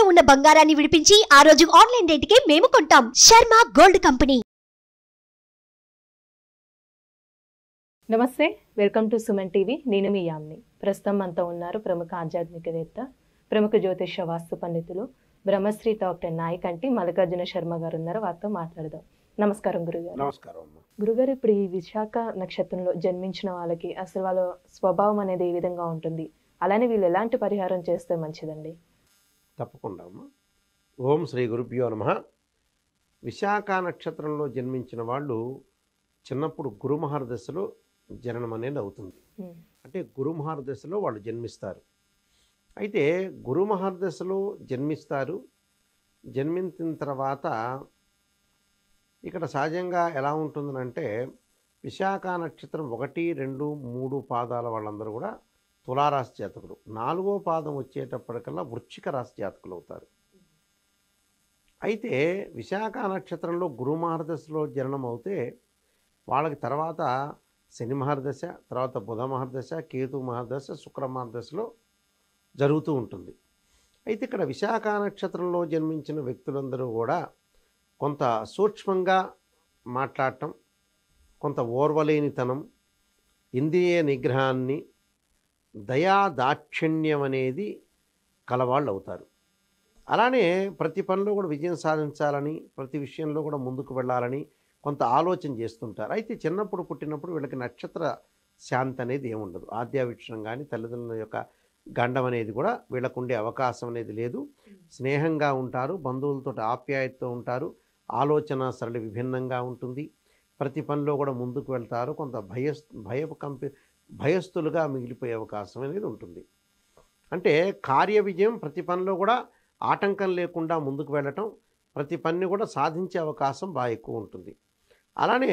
తాకట్టులో ఉన్న బంగారాన్ని విడిపించి ఆ రోజు ఆన్లైన్ రేటుకే మేము కొంటాం శర్మ గోల్డ్ కంపెనీ నమస్తే వెల్కమ్ టు సుమన్ టీవీ నేను మీ యామ్ని ప్రస్తుతం మనతో ఉన్నారు ప్రముఖ ఆధ్యాత్మికవేత్త ప్రముఖ జ్యోతిష వాస్తు పండితులు బ్రహ్మశ్రీ డాక్టర్ నాయక్ అంటే మల్లికార్జున శర్మ గారు ఉన్నారు వారితో మాట్లాడదాం నమస్కారం గురుగారు నమస్కారం గురుగారు ఇప్పుడు ఈ విశాఖ నక్షత్రంలో జన్మించిన వాళ్ళకి అసలు వాళ్ళ స్వభావం అనేది ఏ విధంగా ఉంటుంది అలానే వీళ్ళు ఎలాంటి పరిహారం చేస్తే మంచిదండి తప్పకుండా అమ్మ ఓం శ్రీ గురుభ్యో నమ విశాఖ నక్షత్రంలో జన్మించిన వాళ్ళు చిన్నప్పుడు గురుమహార దశలో జననం అనేది అవుతుంది అంటే గురుమహార దశలో వాళ్ళు జన్మిస్తారు అయితే గురుమహార దశలో జన్మిస్తారు జన్మించిన తర్వాత ఇక్కడ సహజంగా ఎలా ఉంటుందనంటే విశాఖ నక్షత్రం ఒకటి రెండు మూడు పాదాల వాళ్ళందరూ కూడా తులారాశి జాతకులు నాలుగో పాదం వచ్చేటప్పటికల్లా వృశ్చిక రాశి జాతకులు అవుతారు అయితే విశాఖ నక్షత్రంలో గురు మహర్దశలో జననం అవుతే వాళ్ళకి తర్వాత శని మహర్దశ తర్వాత బుధ మహర్దశ కేతు మహర్దశ శుక్ర మహర్దశలో జరుగుతూ ఉంటుంది అయితే ఇక్కడ విశాఖ నక్షత్రంలో జన్మించిన వ్యక్తులందరూ కూడా కొంత సూక్ష్మంగా మాట్లాడటం కొంత ఓర్వలేనితనం ఇంద్రియ నిగ్రహాన్ని దయా దాక్షిణ్యం అనేది కలవాళ్ళు అవుతారు అలానే ప్రతి పనిలో కూడా విజయం సాధించాలని ప్రతి విషయంలో కూడా ముందుకు వెళ్ళాలని కొంత ఆలోచన చేస్తుంటారు అయితే చిన్నప్పుడు పుట్టినప్పుడు వీళ్ళకి నక్షత్ర శాంతి అనేది ఏముండదు ఆద్యావిక్షణం కానీ తల్లిదండ్రుల యొక్క గండం అనేది కూడా వీళ్ళకు ఉండే అవకాశం అనేది లేదు స్నేహంగా ఉంటారు బంధువులతో ఆప్యాయతతో ఉంటారు ఆలోచన సరళి విభిన్నంగా ఉంటుంది ప్రతి పనిలో కూడా ముందుకు వెళ్తారు కొంత భయ భయ కంపి భయస్థులుగా మిగిలిపోయే అవకాశం అనేది ఉంటుంది అంటే కార్య విజయం ప్రతి పనిలో కూడా ఆటంకం లేకుండా ముందుకు వెళ్ళటం ప్రతి పనిని కూడా సాధించే అవకాశం బాగా ఎక్కువ ఉంటుంది అలానే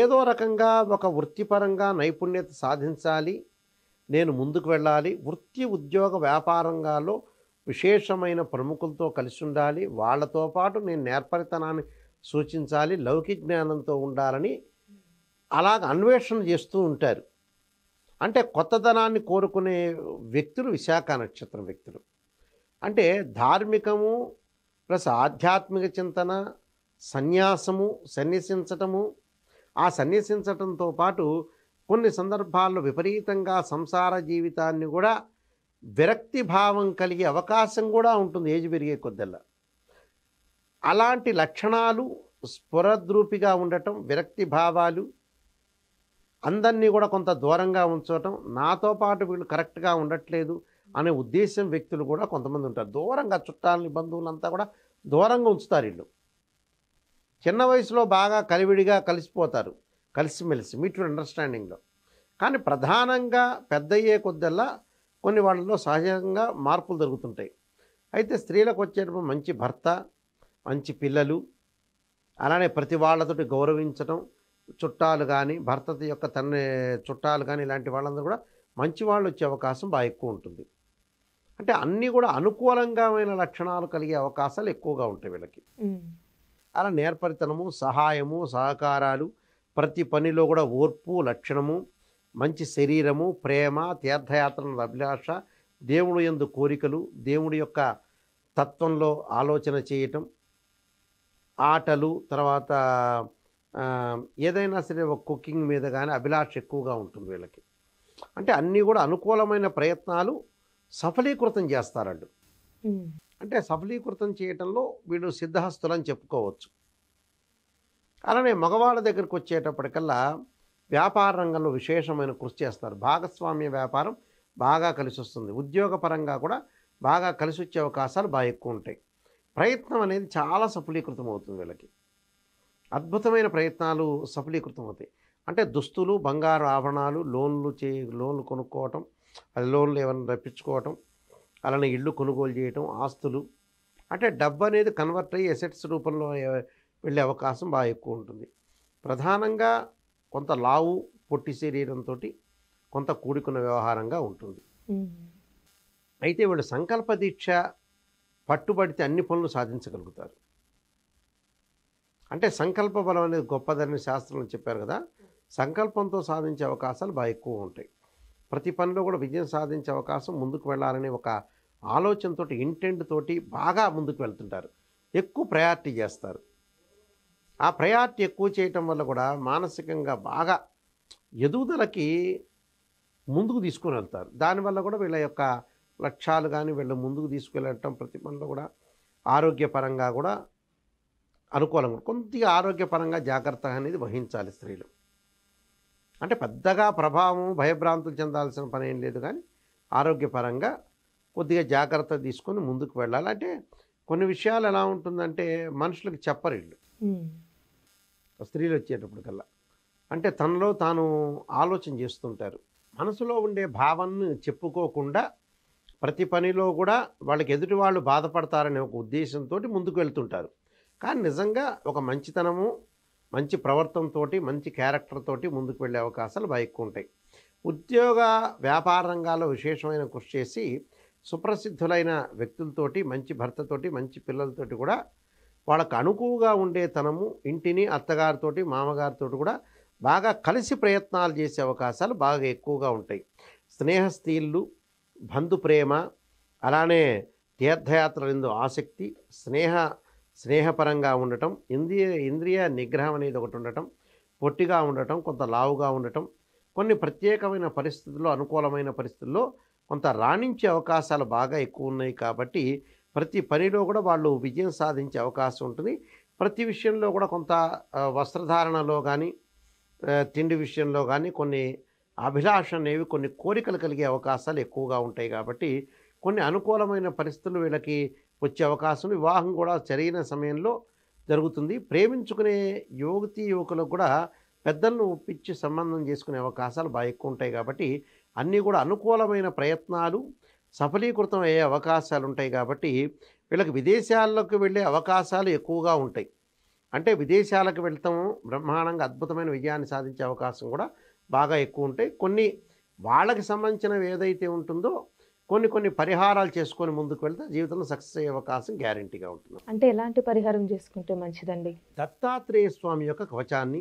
ఏదో రకంగా ఒక వృత్తిపరంగా నైపుణ్యత సాధించాలి నేను ముందుకు వెళ్ళాలి వృత్తి ఉద్యోగ వ్యాపారంగాల్లో విశేషమైన ప్రముఖులతో కలిసి ఉండాలి వాళ్ళతో పాటు నేను నేర్పరితనాన్ని సూచించాలి లౌకిక జ్ఞానంతో ఉండాలని అలాగ అన్వేషణ చేస్తూ ఉంటారు అంటే కొత్తదనాన్ని కోరుకునే వ్యక్తులు విశాఖ నక్షత్ర వ్యక్తులు అంటే ధార్మికము ప్లస్ ఆధ్యాత్మిక చింతన సన్యాసము సన్యసించటము ఆ సన్యసించటంతో పాటు కొన్ని సందర్భాల్లో విపరీతంగా సంసార జీవితాన్ని కూడా విరక్తి భావం కలిగే అవకాశం కూడా ఉంటుంది ఏజ్ పెరిగే కొద్దిలా అలాంటి లక్షణాలు స్ఫురద్రూపిగా ఉండటం విరక్తి భావాలు అందరినీ కూడా కొంత దూరంగా ఉంచడం నాతో పాటు వీళ్ళు కరెక్ట్గా ఉండట్లేదు అనే ఉద్దేశం వ్యక్తులు కూడా కొంతమంది ఉంటారు దూరంగా చుట్టాలని బంధువులంతా కూడా దూరంగా ఉంచుతారు వీళ్ళు చిన్న వయసులో బాగా కలివిడిగా కలిసిపోతారు కలిసిమెలిసి మ్యూచువల్ అండర్స్టాండింగ్లో కానీ ప్రధానంగా పెద్ద అయ్యే కొద్దల్లా కొన్ని వాళ్ళలో సహజంగా మార్పులు జరుగుతుంటాయి అయితే స్త్రీలకు వచ్చేటప్పుడు మంచి భర్త మంచి పిల్లలు అలానే ప్రతి వాళ్ళతోటి గౌరవించడం చుట్టాలు కానీ భర్త యొక్క తన చుట్టాలు కానీ ఇలాంటి వాళ్ళందరూ కూడా మంచి వాళ్ళు వచ్చే అవకాశం బాగా ఎక్కువ ఉంటుంది అంటే అన్నీ కూడా అనుకూలంగామైన లక్షణాలు కలిగే అవకాశాలు ఎక్కువగా ఉంటాయి వీళ్ళకి అలా నేర్పరితనము సహాయము సహకారాలు ప్రతి పనిలో కూడా ఓర్పు లక్షణము మంచి శరీరము ప్రేమ తీర్థయాత్రల అభిలాష దేవుడు ఎందు కోరికలు దేవుడి యొక్క తత్వంలో ఆలోచన చేయటం ఆటలు తర్వాత ఏదైనా సరే ఒక కుకింగ్ మీద కానీ అభిలాష ఎక్కువగా ఉంటుంది వీళ్ళకి అంటే అన్నీ కూడా అనుకూలమైన ప్రయత్నాలు సఫలీకృతం చేస్తారండు అంటే సఫలీకృతం చేయటంలో వీళ్ళు సిద్ధహస్తులని చెప్పుకోవచ్చు అలానే మగవాళ్ళ దగ్గరకు వచ్చేటప్పటికల్లా వ్యాపార రంగంలో విశేషమైన కృషి చేస్తారు భాగస్వామ్య వ్యాపారం బాగా కలిసి వస్తుంది ఉద్యోగపరంగా కూడా బాగా కలిసి వచ్చే అవకాశాలు బాగా ఎక్కువ ఉంటాయి ప్రయత్నం అనేది చాలా సఫలీకృతం అవుతుంది వీళ్ళకి అద్భుతమైన ప్రయత్నాలు సఫలీకృతం అవుతాయి అంటే దుస్తులు బంగారు ఆభరణాలు లోన్లు చే లోన్లు కొనుక్కోవటం లోన్లు ఏమైనా రప్పించుకోవటం అలానే ఇళ్ళు కొనుగోలు చేయటం ఆస్తులు అంటే డబ్బు అనేది కన్వర్ట్ అయ్యి ఎసెట్స్ రూపంలో వెళ్ళే అవకాశం బాగా ఎక్కువ ఉంటుంది ప్రధానంగా కొంత లావు పొట్టి శరీరంతో కొంత కూడుకున్న వ్యవహారంగా ఉంటుంది అయితే వీళ్ళు సంకల్ప దీక్ష పట్టుబడితే అన్ని పనులు సాధించగలుగుతారు అంటే సంకల్ప బలం అనేది గొప్పదని శాస్త్రంలో చెప్పారు కదా సంకల్పంతో సాధించే అవకాశాలు బాగా ఎక్కువ ఉంటాయి ప్రతి పనిలో కూడా విజయం సాధించే అవకాశం ముందుకు వెళ్ళాలనే ఒక ఆలోచనతో ఇంటెంట్ తోటి బాగా ముందుకు వెళ్తుంటారు ఎక్కువ ప్రయారిటీ చేస్తారు ఆ ప్రయారిటీ ఎక్కువ చేయటం వల్ల కూడా మానసికంగా బాగా ఎదుగుదలకి ముందుకు తీసుకుని వెళ్తారు దానివల్ల కూడా వీళ్ళ యొక్క లక్ష్యాలు కానీ వీళ్ళు ముందుకు తీసుకువెళ్ళటం ప్రతి పనిలో కూడా ఆరోగ్యపరంగా కూడా అనుకూలం కొద్దిగా ఆరోగ్యపరంగా జాగ్రత్త అనేది వహించాలి స్త్రీలు అంటే పెద్దగా ప్రభావం భయభ్రాంతులు చెందాల్సిన పని ఏం లేదు కానీ ఆరోగ్యపరంగా కొద్దిగా జాగ్రత్త తీసుకొని ముందుకు వెళ్ళాలి అంటే కొన్ని విషయాలు ఎలా ఉంటుందంటే మనుషులకు చెప్పరు ఇల్లు స్త్రీలు వచ్చేటప్పటికల్లా అంటే తనలో తాను ఆలోచన చేస్తుంటారు మనసులో ఉండే భావాన్ని చెప్పుకోకుండా ప్రతి పనిలో కూడా వాళ్ళకి ఎదుటి వాళ్ళు బాధపడతారనే ఒక ఉద్దేశంతో ముందుకు వెళ్తుంటారు కానీ నిజంగా ఒక మంచితనము మంచి ప్రవర్తనతోటి మంచి క్యారెక్టర్ తోటి ముందుకు వెళ్ళే అవకాశాలు బాగా ఎక్కువ ఉంటాయి ఉద్యోగ వ్యాపార రంగాల్లో విశేషమైన కృషి చేసి సుప్రసిద్ధులైన వ్యక్తులతోటి మంచి భర్తతోటి మంచి పిల్లలతోటి కూడా వాళ్ళకు అనుకువగా ఉండే తనము ఇంటిని అత్తగారితోటి మామగారితో కూడా బాగా కలిసి ప్రయత్నాలు చేసే అవకాశాలు బాగా ఎక్కువగా ఉంటాయి స్నేహ స్త్రీలు బంధు ప్రేమ అలానే తీర్థయాత్రలందు ఆసక్తి స్నేహ స్నేహపరంగా ఉండటం ఇంద్రియ ఇంద్రియ నిగ్రహం అనేది ఒకటి ఉండటం పొట్టిగా ఉండటం కొంత లావుగా ఉండటం కొన్ని ప్రత్యేకమైన పరిస్థితుల్లో అనుకూలమైన పరిస్థితుల్లో కొంత రాణించే అవకాశాలు బాగా ఎక్కువ ఉన్నాయి కాబట్టి ప్రతి పనిలో కూడా వాళ్ళు విజయం సాధించే అవకాశం ఉంటుంది ప్రతి విషయంలో కూడా కొంత వస్త్రధారణలో కానీ తిండి విషయంలో కానీ కొన్ని అభిలాష అనేవి కొన్ని కోరికలు కలిగే అవకాశాలు ఎక్కువగా ఉంటాయి కాబట్టి కొన్ని అనుకూలమైన పరిస్థితులు వీళ్ళకి వచ్చే అవకాశం వివాహం కూడా సరైన సమయంలో జరుగుతుంది ప్రేమించుకునే యువతి యువకులకు కూడా పెద్దలను ఒప్పించి సంబంధం చేసుకునే అవకాశాలు బాగా ఎక్కువ ఉంటాయి కాబట్టి అన్నీ కూడా అనుకూలమైన ప్రయత్నాలు సఫలీకృతం అయ్యే అవకాశాలు ఉంటాయి కాబట్టి వీళ్ళకి విదేశాల్లోకి వెళ్ళే అవకాశాలు ఎక్కువగా ఉంటాయి అంటే విదేశాలకు వెళ్తాము బ్రహ్మాండంగా అద్భుతమైన విజయాన్ని సాధించే అవకాశం కూడా బాగా ఎక్కువ ఉంటాయి కొన్ని వాళ్ళకి సంబంధించినవి ఏదైతే ఉంటుందో కొన్ని కొన్ని పరిహారాలు చేసుకొని ముందుకు వెళ్తే జీవితంలో సక్సెస్ అయ్యే అవకాశం గ్యారంటీగా ఉంటుంది అంటే ఎలాంటి పరిహారం చేసుకుంటే మంచిదండి దత్తాత్రేయ స్వామి యొక్క కవచాన్ని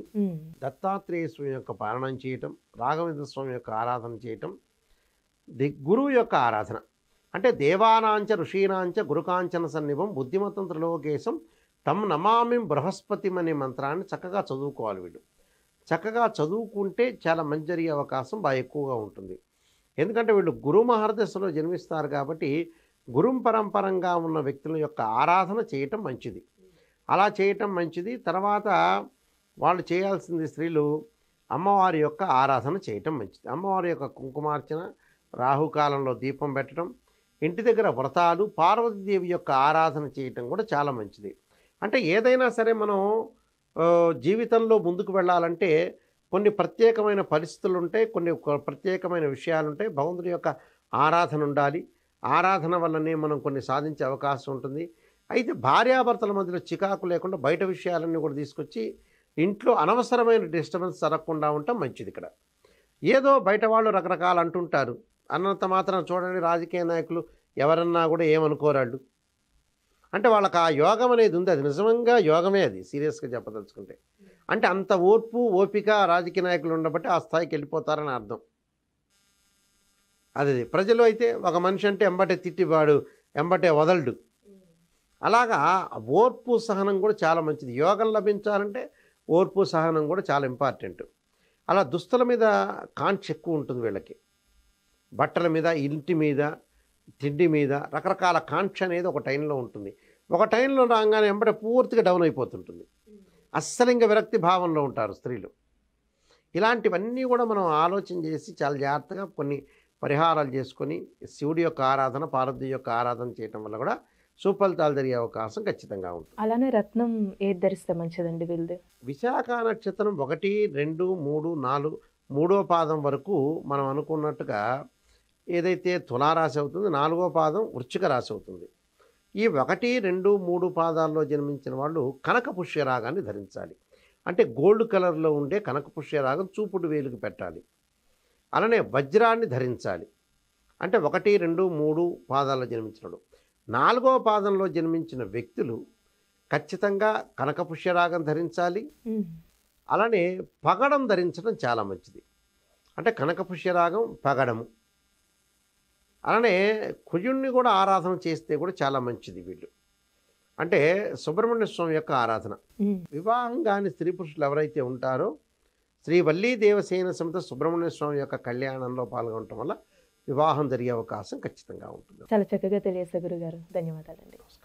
దత్తాత్రేయ స్వామి యొక్క పారాయణం చేయటం రాఘవేంద్ర స్వామి యొక్క ఆరాధన చేయటం ది గురువు యొక్క ఆరాధన అంటే దేవానాంచ ఋషీనాంచ గురుకాంచన సన్నిభం బుద్ధిమతం త్రిలోకేశం తమ్ నమామి బృహస్పతిం అనే మంత్రాన్ని చక్కగా చదువుకోవాలి వీళ్ళు చక్కగా చదువుకుంటే చాలా మంచి జరిగే అవకాశం బాగా ఎక్కువగా ఉంటుంది ఎందుకంటే వీళ్ళు గురు మహర్దశలో జన్మిస్తారు కాబట్టి గురుం పరంపరంగా ఉన్న వ్యక్తుల యొక్క ఆరాధన చేయటం మంచిది అలా చేయటం మంచిది తర్వాత వాళ్ళు చేయాల్సింది స్త్రీలు అమ్మవారి యొక్క ఆరాధన చేయటం మంచిది అమ్మవారి యొక్క కుంకుమార్చన రాహుకాలంలో దీపం పెట్టడం ఇంటి దగ్గర వ్రతాలు పార్వతీదేవి యొక్క ఆరాధన చేయటం కూడా చాలా మంచిది అంటే ఏదైనా సరే మనం జీవితంలో ముందుకు వెళ్ళాలంటే కొన్ని ప్రత్యేకమైన పరిస్థితులు ఉంటాయి కొన్ని ప్రత్యేకమైన విషయాలు ఉంటాయి భగవంతుని యొక్క ఆరాధన ఉండాలి ఆరాధన వల్లనే మనం కొన్ని సాధించే అవకాశం ఉంటుంది అయితే భార్యాభర్తల మధ్యలో చికాకు లేకుండా బయట విషయాలన్నీ కూడా తీసుకొచ్చి ఇంట్లో అనవసరమైన డిస్టర్బెన్స్ జరగకుండా ఉండటం మంచిది ఇక్కడ ఏదో బయట వాళ్ళు రకరకాలు అంటుంటారు అన్నంత మాత్రం చూడండి రాజకీయ నాయకులు ఎవరన్నా కూడా ఏమనుకోరాళ్ళు అంటే వాళ్ళకి ఆ యోగం అనేది ఉంది అది నిజంగా యోగమే అది సీరియస్గా చెప్పదలుచుకుంటే అంటే అంత ఓర్పు ఓపిక రాజకీయ నాయకులు ఉండబట్టి ఆ స్థాయికి వెళ్ళిపోతారని అర్థం అది ప్రజలు అయితే ఒక మనిషి అంటే ఎంబటే తిట్టివాడు ఎంబటే వదలడు అలాగా ఓర్పు సహనం కూడా చాలా మంచిది యోగం లభించాలంటే ఓర్పు సహనం కూడా చాలా ఇంపార్టెంట్ అలా దుస్తుల మీద కాంక్ష ఎక్కువ ఉంటుంది వీళ్ళకి బట్టల మీద ఇంటి మీద తిండి మీద రకరకాల కాంక్ష అనేది ఒక టైంలో ఉంటుంది ఒక టైంలో రాగానే వెంబడే పూర్తిగా డౌన్ అయిపోతుంటుంది అస్సలింగ విరక్తి భావంలో ఉంటారు స్త్రీలు ఇలాంటివన్నీ కూడా మనం ఆలోచన చేసి చాలా జాగ్రత్తగా కొన్ని పరిహారాలు చేసుకొని శివుడి యొక్క ఆరాధన పార్వతి యొక్క ఆరాధన చేయటం వల్ల కూడా సుఫలితాలు జరిగే అవకాశం ఖచ్చితంగా ఉంటుంది అలానే రత్నం ఏది ధరిస్తే మంచిదండి వీళ్ళది విశాఖ నక్షత్రం ఒకటి రెండు మూడు నాలుగు మూడో పాదం వరకు మనం అనుకున్నట్టుగా ఏదైతే తులారాశి అవుతుంది నాలుగో పాదం వృచ్చిక రాశి అవుతుంది ఈ ఒకటి రెండు మూడు పాదాల్లో జన్మించిన వాళ్ళు కనక పుష్యరాగాన్ని ధరించాలి అంటే గోల్డ్ కలర్లో ఉండే కనక పుష్యరాగం చూపుడు వేలుకు పెట్టాలి అలానే వజ్రాన్ని ధరించాలి అంటే ఒకటి రెండు మూడు పాదాల్లో జన్మించినాడు నాలుగో పాదంలో జన్మించిన వ్యక్తులు ఖచ్చితంగా కనక పుష్యరాగం ధరించాలి అలానే పగడం ధరించడం చాలా మంచిది అంటే కనక పుష్యరాగం పగడము అలానే కుజుణ్ణి కూడా ఆరాధన చేస్తే కూడా చాలా మంచిది వీళ్ళు అంటే సుబ్రహ్మణ్య స్వామి యొక్క ఆరాధన వివాహం కాని స్త్రీ పురుషులు ఎవరైతే ఉంటారో శ్రీ వల్లీ దేవసేన సమేత సుబ్రహ్మణ్య స్వామి యొక్క కళ్యాణంలో పాల్గొనటం వల్ల వివాహం జరిగే అవకాశం ఖచ్చితంగా ఉంటుంది చాలా చక్కగా తెలియజేసే గురుగారు ధన్యవాదాలండి